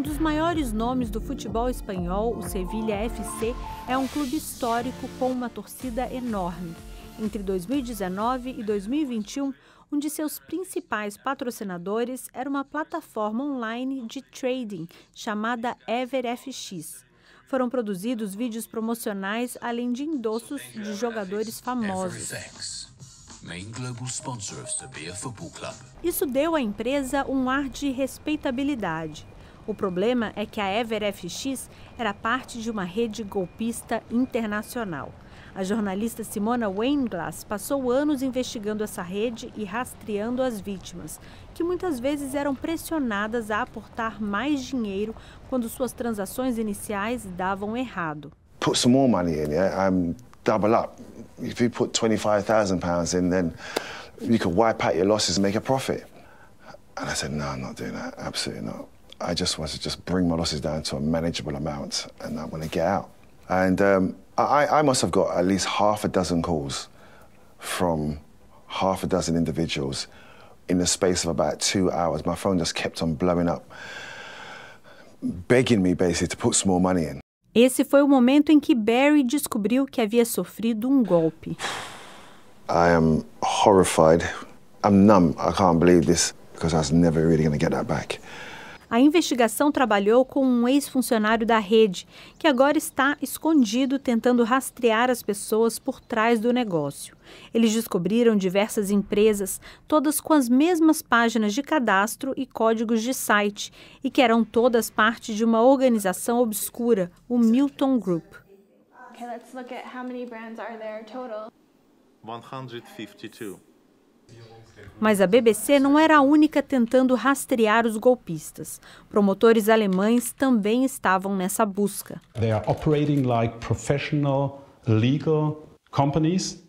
Um dos maiores nomes do futebol espanhol, o Sevilha FC, é um clube histórico com uma torcida enorme. Entre 2019 e 2021, um de seus principais patrocinadores era uma plataforma online de trading chamada EverFX. Foram produzidos vídeos promocionais além de endossos de jogadores famosos. Isso deu à empresa um ar de respeitabilidade. O problema é que a Ever FX era parte de uma rede golpista internacional. A jornalista Simona Weinglass passou anos investigando essa rede e rastreando as vítimas, que muitas vezes eram pressionadas a aportar mais dinheiro quando suas transações iniciais davam errado. Put some more money in, yeah? um, double up. If you put 25,000 pounds in, then you could wipe out your losses and make a profit. And I said, no, I'm not doing that. Absolutely not. I just wanted to just bring my losses down to a manageable amount, and I'm going to get out. And um, I, I must have got at least half a dozen calls from half a dozen individuals in the space of about two hours. My phone just kept on blowing up, begging me basically to put some more money in. Esse foi o momento em que Barry descobriu que havia sofrido um golpe. I am horrified. I'm numb. I can't believe this because I was never really going to get that back. A investigação trabalhou com um ex-funcionário da rede, que agora está escondido tentando rastrear as pessoas por trás do negócio. Eles descobriram diversas empresas, todas com as mesmas páginas de cadastro e códigos de site, e que eram todas parte de uma organização obscura, o Milton Group. Okay, let's look at how many brands are there total. 152. Mas a BBC não era a única tentando rastrear os golpistas. Promotores alemães também estavam nessa busca. They are operating like professional legal companies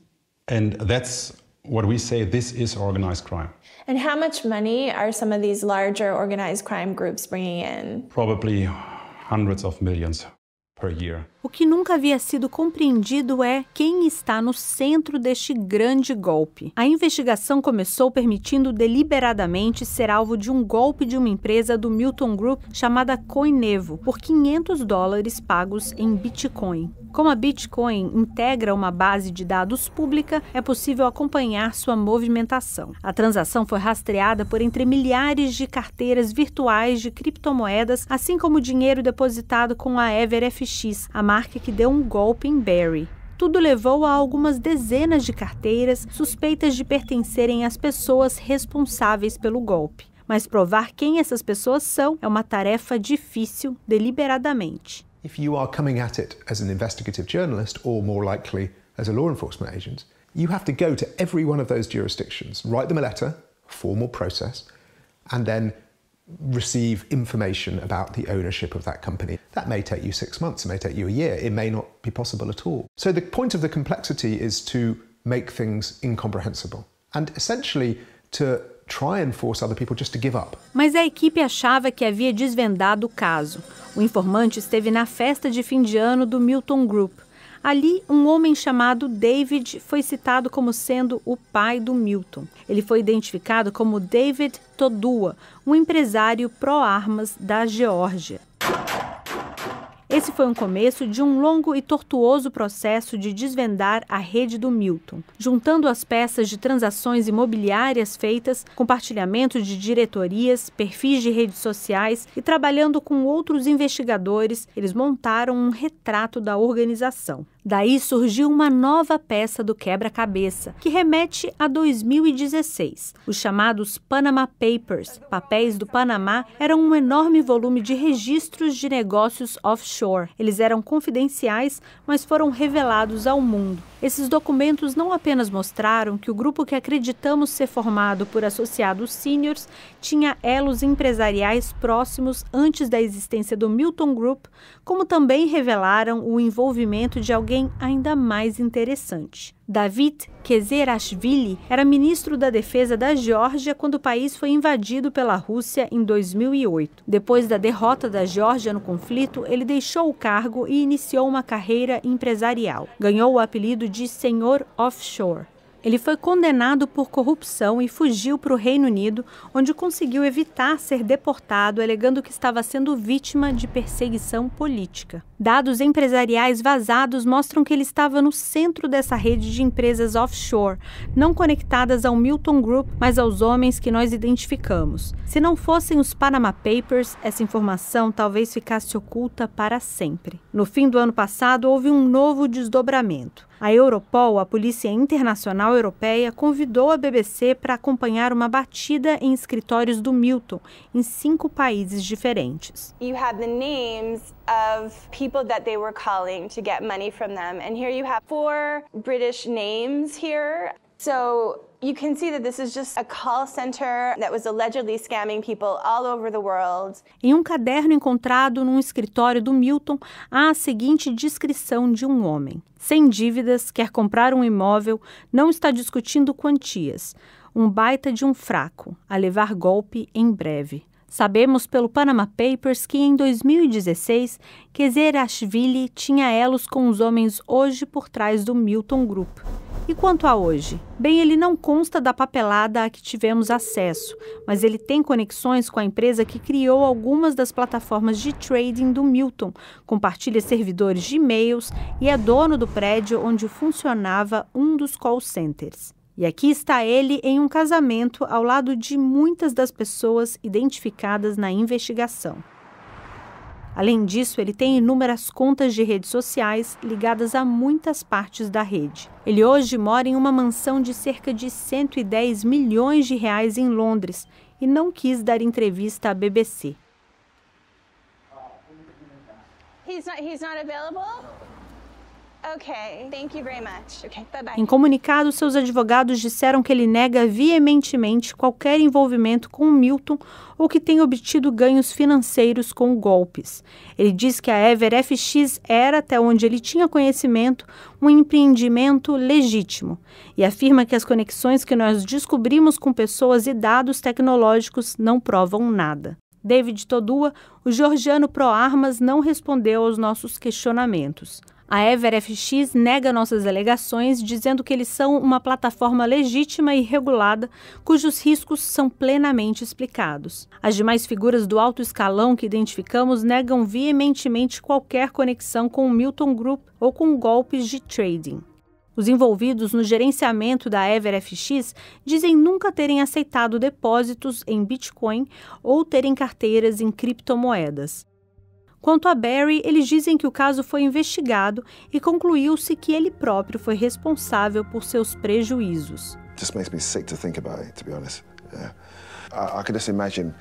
and that's what we say this is organized crime. And how much money are some of these larger organized crime groups bringing in? Probably hundreds of millions. O que nunca havia sido compreendido é quem está no centro deste grande golpe. A investigação começou permitindo deliberadamente ser alvo de um golpe de uma empresa do Milton Group chamada Coinevo por 500 dólares pagos em Bitcoin. Como a Bitcoin integra uma base de dados pública, é possível acompanhar sua movimentação. A transação foi rastreada por entre milhares de carteiras virtuais de criptomoedas, assim como dinheiro depositado com a EverFX. OLX, a marca que deu um golpe em Barry. Tudo levou a algumas dezenas de carteiras suspeitas de pertencerem às pessoas responsáveis pelo golpe. Mas provar quem essas pessoas são é uma tarefa difícil deliberadamente. If you are coming at it as an investigative journalist or more likely as a law enforcement agent, you have to go to every one of those jurisdictions, write them a letter, formal process, and then receive information about the ownership of that company. That may take you six months, it may take you a year, it may not be possible at all. So, the point of the complexity is to make things incomprehensible and essentially to try and force other people just to give up. Mas a equipe achava que havia desvendado o caso. O informante esteve na festa de fim de ano do Milton Group. Ali, um homem chamado David foi citado como sendo o pai do Milton. Ele foi identificado como David Todua, um empresário pró-armas da Geórgia. Esse foi um começo de um longo e tortuoso processo de desvendar a rede do Milton, juntando as peças de transações imobiliárias feitas, compartilhamento de diretorias, perfis de redes sociais e trabalhando com outros investigadores, eles montaram um retrato da organização. Daí surgiu uma nova peça do quebra-cabeça, que remete a 2016. Os chamados Panama Papers, papéis do Panamá, eram um enorme volume de registros de negócios offshore. Eles eram confidenciais, mas foram revelados ao mundo. Esses documentos não apenas mostraram que o grupo que acreditamos ser formado por associados seniors tinha elos empresariais próximos antes da existência do Milton Group, como também revelaram o envolvimento de alguém ainda mais interessante. David Kezerashvili era ministro da Defesa da Geórgia quando o país foi invadido pela Rússia em 2008. Depois da derrota da Geórgia no conflito, ele deixou o cargo e iniciou uma carreira empresarial. Ganhou o apelido de Senhor Offshore. Ele foi condenado por corrupção e fugiu para o Reino Unido, onde conseguiu evitar ser deportado, alegando que estava sendo vítima de perseguição política. Dados empresariais vazados mostram que ele estava no centro dessa rede de empresas offshore, não conectadas ao Milton Group, mas aos homens que nós identificamos. Se não fossem os Panama Papers, essa informação talvez ficasse oculta para sempre. No fim do ano passado, houve um novo desdobramento. A Europol, a Polícia Internacional Europeia, convidou a BBC para acompanhar uma batida em escritórios do Milton, em cinco países diferentes. You have the names of people that they were calling to get money from them, and here you have four British names here. So you can see that this is just a call center that was allegedly scamming people all over the world. Em um caderno encontrado num escritório do Milton, há a seguinte descrição de um homem: sem dívidas, quer comprar um imóvel, não está discutindo quantias. Um baita de um fraco, a levar golpe em breve. Sabemos pelo Panama Papers que em 2016, Kezerashvili tinha elos com os homens hoje por trás do Milton Group. E quanto a hoje? Bem, ele não consta da papelada a que tivemos acesso, mas ele tem conexões com a empresa que criou algumas das plataformas de trading do Milton, compartilha servidores de e-mails e é dono do prédio onde funcionava um dos call centers. E aqui está ele em um casamento ao lado de muitas das pessoas identificadas na investigação. Além disso, ele tem inúmeras contas de redes sociais ligadas a muitas partes da rede. Ele hoje mora em uma mansão de cerca de 110 milhões de reais em Londres e não quis dar entrevista à BBC. He's not, he's not thank you very much. bye -bye. Em comunicado, seus advogados disseram que ele nega veementemente qualquer envolvimento com Milton ou que tenha obtido ganhos financeiros com golpes. Ele diz que a Ever FX era, até onde ele tinha conhecimento, um empreendimento legítimo e afirma que as conexões que nós descobrimos com pessoas e dados tecnológicos não provam nada. David Todua, o georgiano pro armas não respondeu aos nossos questionamentos. A Ever FX nega nossas alegações, dizendo que eles são uma plataforma legítima e regulada, cujos riscos são plenamente explicados. As demais figuras do alto escalão que identificamos negam veementemente qualquer conexão com o Milton Group ou com golpes de trading. Os envolvidos no gerenciamento da EverFX dizem nunca terem aceitado depósitos em Bitcoin ou terem carteiras em criptomoedas. Quanto a Barry, eles dizem que o caso foi investigado e concluiu-se que ele próprio foi responsável por seus prejuízos. Just makes me sick to think about it, to be honest. Yeah. I, I just imagine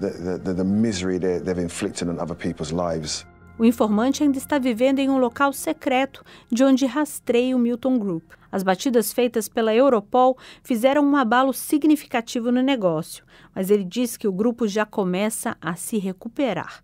the, the, the misery they've inflicted on other people's lives. O informante ainda está vivendo em um local secreto de onde rastreia o Milton Group. As batidas feitas pela Europol fizeram um abalo significativo no negócio, mas ele diz que o grupo já começa a se recuperar.